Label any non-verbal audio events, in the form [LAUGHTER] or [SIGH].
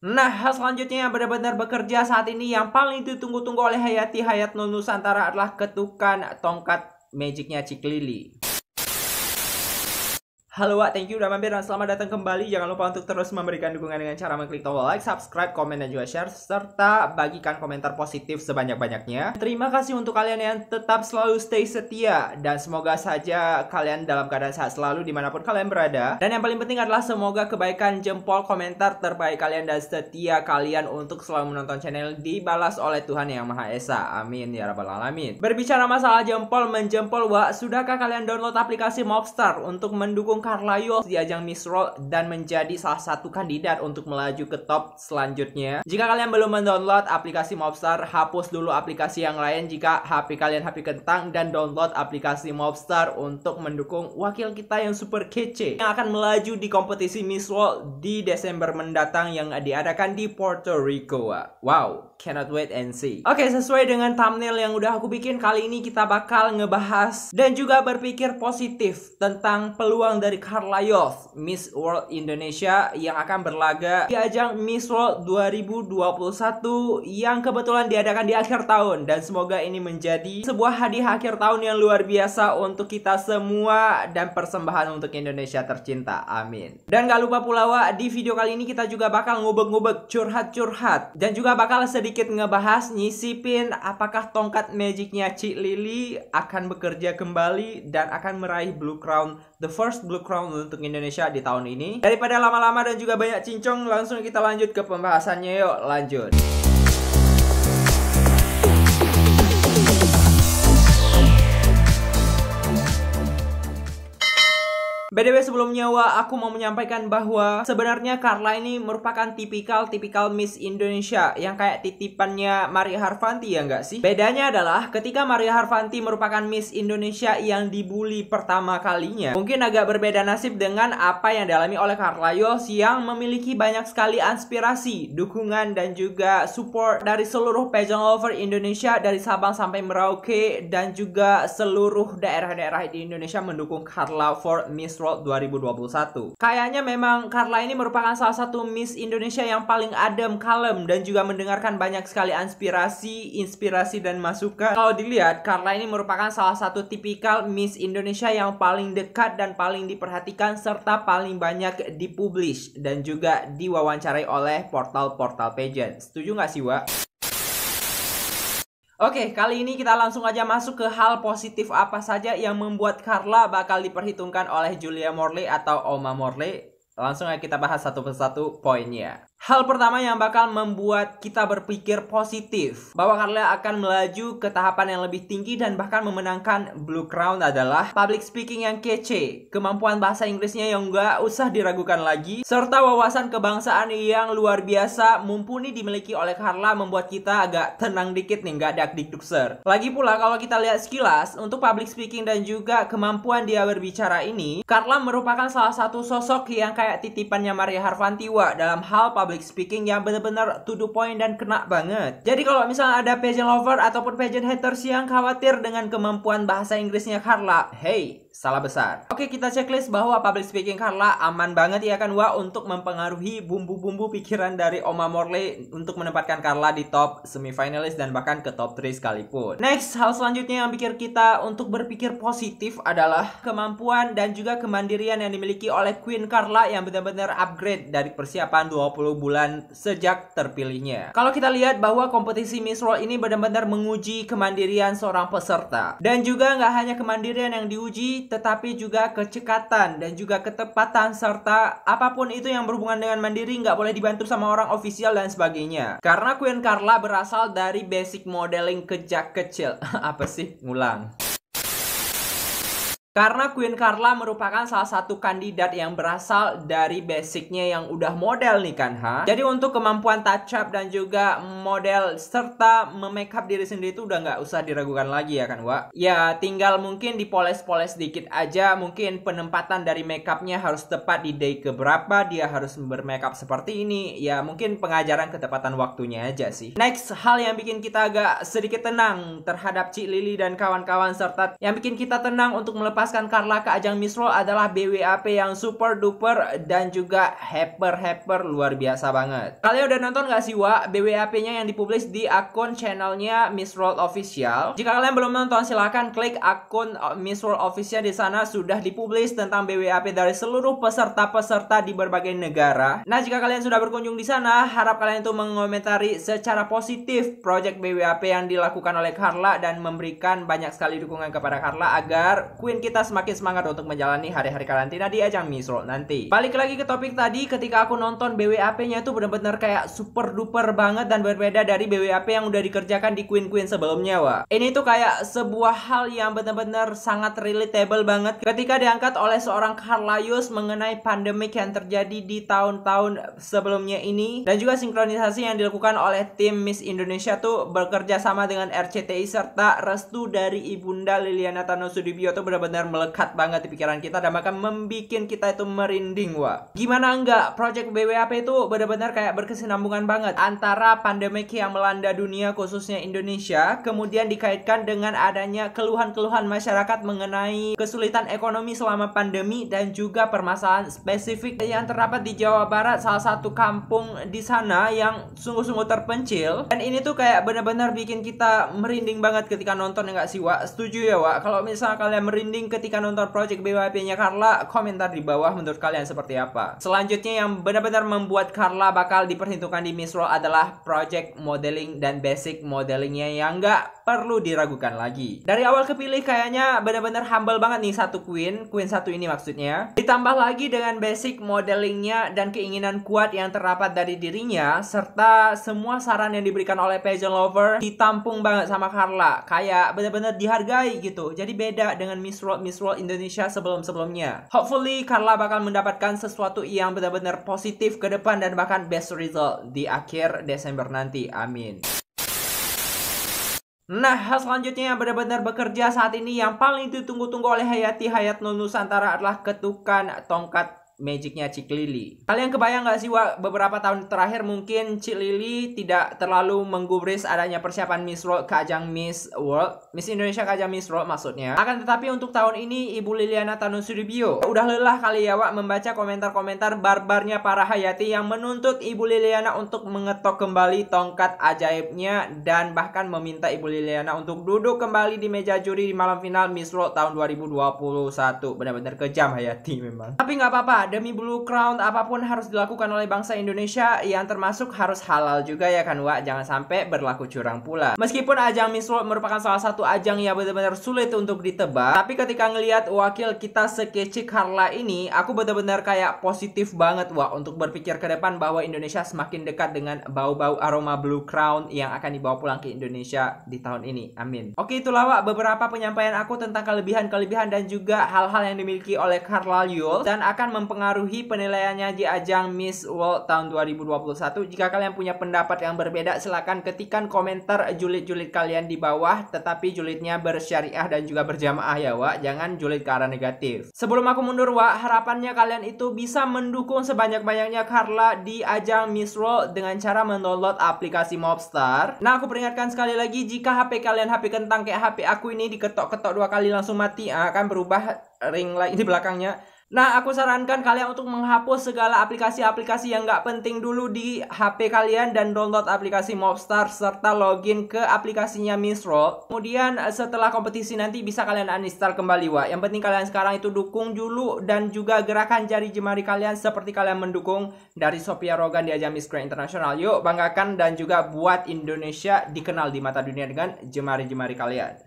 Nah, selanjutnya yang benar-benar bekerja saat ini yang paling ditunggu-tunggu oleh Hayati Hayat Nusantara adalah ketukan tongkat magicnya Ciklili. Halo Wak, thank you udah mampir dan selamat datang kembali. Jangan lupa untuk terus memberikan dukungan dengan cara mengklik tombol like, subscribe, komen, dan juga share. Serta bagikan komentar positif sebanyak-banyaknya. Terima kasih untuk kalian yang tetap selalu stay setia. Dan semoga saja kalian dalam keadaan sehat selalu dimanapun kalian berada. Dan yang paling penting adalah semoga kebaikan jempol komentar terbaik kalian dan setia kalian untuk selalu menonton channel dibalas oleh Tuhan Yang Maha Esa. Amin ya Rabbal Alamin. Berbicara masalah jempol, menjempol Wak, sudahkah kalian download aplikasi Mobstar untuk mendukung Carlisle di ajang Miss World dan menjadi salah satu kandidat untuk melaju ke top selanjutnya. Jika kalian belum mendownload aplikasi Mobstar, hapus dulu aplikasi yang lain jika HP kalian HP kentang dan download aplikasi Mobstar untuk mendukung wakil kita yang super kece yang akan melaju di kompetisi Miss World di Desember mendatang yang diadakan di Puerto Rico. Wow, cannot wait and see. Oke, okay, sesuai dengan thumbnail yang udah aku bikin kali ini kita bakal ngebahas dan juga berpikir positif tentang peluang dan dari Carla Miss World Indonesia yang akan berlaga di ajang Miss World 2021 yang kebetulan diadakan di akhir tahun dan semoga ini menjadi sebuah hadiah akhir tahun yang luar biasa untuk kita semua dan persembahan untuk Indonesia tercinta. Amin. Dan gak lupa pula wa, di video kali ini kita juga bakal ngubek-ngubek curhat-curhat dan juga bakal sedikit ngebahas nyisipin apakah tongkat magicnya Cik Lili akan bekerja kembali dan akan meraih blue crown the first blue Blue Chrome untuk Indonesia di tahun ini. Daripada lama-lama dan juga banyak cincong, langsung kita lanjut ke pembahasannya yuk, lanjut. BDW sebelumnya nyawa, aku mau menyampaikan bahwa sebenarnya Carla ini merupakan tipikal-tipikal Miss Indonesia yang kayak titipannya Maria Harvanti ya nggak sih? Bedanya adalah ketika Maria Harvanti merupakan Miss Indonesia yang dibully pertama kalinya. Mungkin agak berbeda nasib dengan apa yang dialami oleh Carla Yos yang memiliki banyak sekali inspirasi, dukungan, dan juga support dari seluruh pageant lover Indonesia dari Sabang sampai Merauke dan juga seluruh daerah-daerah di Indonesia mendukung Carla for Miss World 2021. Kayaknya memang Carla ini merupakan salah satu Miss Indonesia yang paling adem, kalem, dan juga mendengarkan banyak sekali inspirasi, inspirasi, dan masukan. Kalau dilihat, Carla ini merupakan salah satu tipikal Miss Indonesia yang paling dekat dan paling diperhatikan serta paling banyak dipublish dan juga diwawancarai oleh portal-portal pageant. Setuju nggak sih, Wak? Oke, kali ini kita langsung aja masuk ke hal positif apa saja yang membuat Carla bakal diperhitungkan oleh Julia Morley atau Oma Morley. Langsung aja kita bahas satu persatu poinnya. Hal pertama yang bakal membuat kita berpikir positif bahwa kalian akan melaju ke tahapan yang lebih tinggi dan bahkan memenangkan Blue Crown adalah public speaking yang kece, kemampuan bahasa Inggrisnya yang nggak usah diragukan lagi, serta wawasan kebangsaan yang luar biasa mumpuni dimiliki oleh Carla membuat kita agak tenang dikit nih, nggak dak dik Lagi pula kalau kita lihat sekilas, untuk public speaking dan juga kemampuan dia berbicara ini, Carla merupakan salah satu sosok yang kayak titipannya Maria Harvantiwa dalam hal public public speaking yang benar-benar to the point dan kena banget. Jadi kalau misalnya ada pageant lover ataupun pageant haters yang khawatir dengan kemampuan bahasa Inggrisnya Carla, hey, salah besar. Oke, kita checklist bahwa public speaking Carla kan aman banget ya kan Wah untuk mempengaruhi bumbu-bumbu pikiran dari Oma Morley untuk menempatkan Carla di top semifinalis dan bahkan ke top 3 sekalipun. Next, hal selanjutnya yang pikir kita untuk berpikir positif adalah kemampuan dan juga kemandirian yang dimiliki oleh Queen Carla yang benar-benar upgrade dari persiapan 20 bulan sejak terpilihnya. Kalau kita lihat bahwa kompetisi Miss World ini benar-benar menguji kemandirian seorang peserta. Dan juga nggak hanya kemandirian yang diuji, tetapi juga kecekatan dan juga ketepatan serta apapun itu yang berhubungan dengan mandiri nggak boleh dibantu sama orang ofisial dan sebagainya. Karena Queen Carla berasal dari basic modeling kejak kecil. [LAUGHS] Apa sih? Ngulang. Karena Queen Carla merupakan salah satu kandidat yang berasal dari basicnya yang udah model nih kan ha. Jadi untuk kemampuan touch up dan juga model serta memake diri sendiri itu udah nggak usah diragukan lagi ya kan Wak. Ya tinggal mungkin dipoles-poles dikit aja mungkin penempatan dari make harus tepat di day keberapa dia harus bermake seperti ini. Ya mungkin pengajaran ketepatan waktunya aja sih. Next hal yang bikin kita agak sedikit tenang terhadap Cik Lili dan kawan-kawan serta yang bikin kita tenang untuk melepas melepaskan Carla ke ajang Miss World adalah BWAP yang super duper dan juga hyper-hyper luar biasa banget. Kalian udah nonton gak sih Wa? BWAP-nya yang dipublish di akun channelnya Miss World Official. Jika kalian belum nonton silahkan klik akun uh, Miss World Official di sana sudah dipublish tentang BWAP dari seluruh peserta-peserta di berbagai negara. Nah jika kalian sudah berkunjung di sana, harap kalian itu mengomentari secara positif project BWAP yang dilakukan oleh Carla dan memberikan banyak sekali dukungan kepada Carla agar Queen kita kita semakin semangat untuk menjalani hari-hari karantina di ajang Miss World nanti. Balik lagi ke topik tadi, ketika aku nonton BWAP-nya itu benar-benar kayak super duper banget dan berbeda dari BWAP yang udah dikerjakan di Queen Queen sebelumnya, wa. Ini tuh kayak sebuah hal yang benar-benar sangat relatable banget ketika diangkat oleh seorang Carlayus mengenai pandemik yang terjadi di tahun-tahun sebelumnya ini dan juga sinkronisasi yang dilakukan oleh tim Miss Indonesia tuh bekerja sama dengan RCTI serta restu dari Ibunda Liliana Tanosudibio tuh benar-benar benar-benar melekat banget di pikiran kita dan bahkan membuat kita itu merinding wah. Gimana enggak project BWAP itu benar-benar kayak berkesinambungan banget antara pandemik yang melanda dunia khususnya Indonesia kemudian dikaitkan dengan adanya keluhan-keluhan masyarakat mengenai kesulitan ekonomi selama pandemi dan juga permasalahan spesifik yang terdapat di Jawa Barat salah satu kampung di sana yang sungguh-sungguh terpencil dan ini tuh kayak benar-benar bikin kita merinding banget ketika nonton enggak sih Wak? Setuju ya Wak? Kalau misalnya kalian merinding ketika nonton Project BYP-nya Carla? Komentar di bawah menurut kalian seperti apa? Selanjutnya yang benar-benar membuat Carla bakal diperhitungkan di Miss World adalah Project Modeling dan Basic Modelingnya yang nggak perlu diragukan lagi. Dari awal kepilih kayaknya benar-benar humble banget nih satu Queen, Queen satu ini maksudnya. Ditambah lagi dengan basic modelingnya dan keinginan kuat yang terdapat dari dirinya, serta semua saran yang diberikan oleh pageant lover ditampung banget sama Carla. Kayak benar-benar dihargai gitu. Jadi beda dengan Miss World Miss World Indonesia sebelum-sebelumnya. Hopefully Carla bakal mendapatkan sesuatu yang benar-benar positif ke depan dan bahkan best result di akhir Desember nanti. Amin. Nah, hal selanjutnya yang benar-benar bekerja saat ini yang paling ditunggu-tunggu oleh Hayati Hayat Nusantara adalah ketukan tongkat magicnya Cik Lili. Kalian kebayang gak sih Wak, beberapa tahun terakhir mungkin Cik Lili tidak terlalu menggubris adanya persiapan Miss World ke ajang Miss World, Miss Indonesia ke ajang Miss World maksudnya. Akan tetapi untuk tahun ini Ibu Liliana Tanusudibio udah lelah kali ya Wak membaca komentar-komentar barbarnya para Hayati yang menuntut Ibu Liliana untuk mengetok kembali tongkat ajaibnya dan bahkan meminta Ibu Liliana untuk duduk kembali di meja juri di malam final Miss World tahun 2021. Benar-benar kejam Hayati memang. Tapi nggak apa-apa, demi Blue Crown apapun harus dilakukan oleh bangsa Indonesia yang termasuk harus halal juga ya kan Wak jangan sampai berlaku curang pula meskipun ajang Miss World merupakan salah satu ajang yang benar-benar sulit untuk ditebak tapi ketika ngelihat wakil kita sekece Carla ini aku benar-benar kayak positif banget Wak untuk berpikir ke depan bahwa Indonesia semakin dekat dengan bau-bau aroma Blue Crown yang akan dibawa pulang ke Indonesia di tahun ini amin oke itulah Wak beberapa penyampaian aku tentang kelebihan-kelebihan dan juga hal-hal yang dimiliki oleh Carla Yul dan akan mempengaruhi mempengaruhi penilaiannya di ajang Miss World tahun 2021. Jika kalian punya pendapat yang berbeda, silahkan ketikkan komentar julid-julid kalian di bawah, tetapi julidnya bersyariah dan juga berjamaah ya, Wak. Jangan julid ke arah negatif. Sebelum aku mundur, Wak, harapannya kalian itu bisa mendukung sebanyak-banyaknya Carla di ajang Miss World dengan cara mendownload aplikasi Mobstar. Nah, aku peringatkan sekali lagi, jika HP kalian HP kentang kayak HP aku ini diketok-ketok dua kali langsung mati, akan berubah ring light di belakangnya Nah, aku sarankan kalian untuk menghapus segala aplikasi-aplikasi yang nggak penting dulu di HP kalian dan download aplikasi Mobstar serta login ke aplikasinya Roll. Kemudian eh, setelah kompetisi nanti bisa kalian uninstall kembali, Wak. Yang penting kalian sekarang itu dukung dulu dan juga gerakan jari jemari kalian seperti kalian mendukung dari Sophia Rogan di ajang Miss Grand International. Yuk, banggakan dan juga buat Indonesia dikenal di mata dunia dengan jemari-jemari kalian.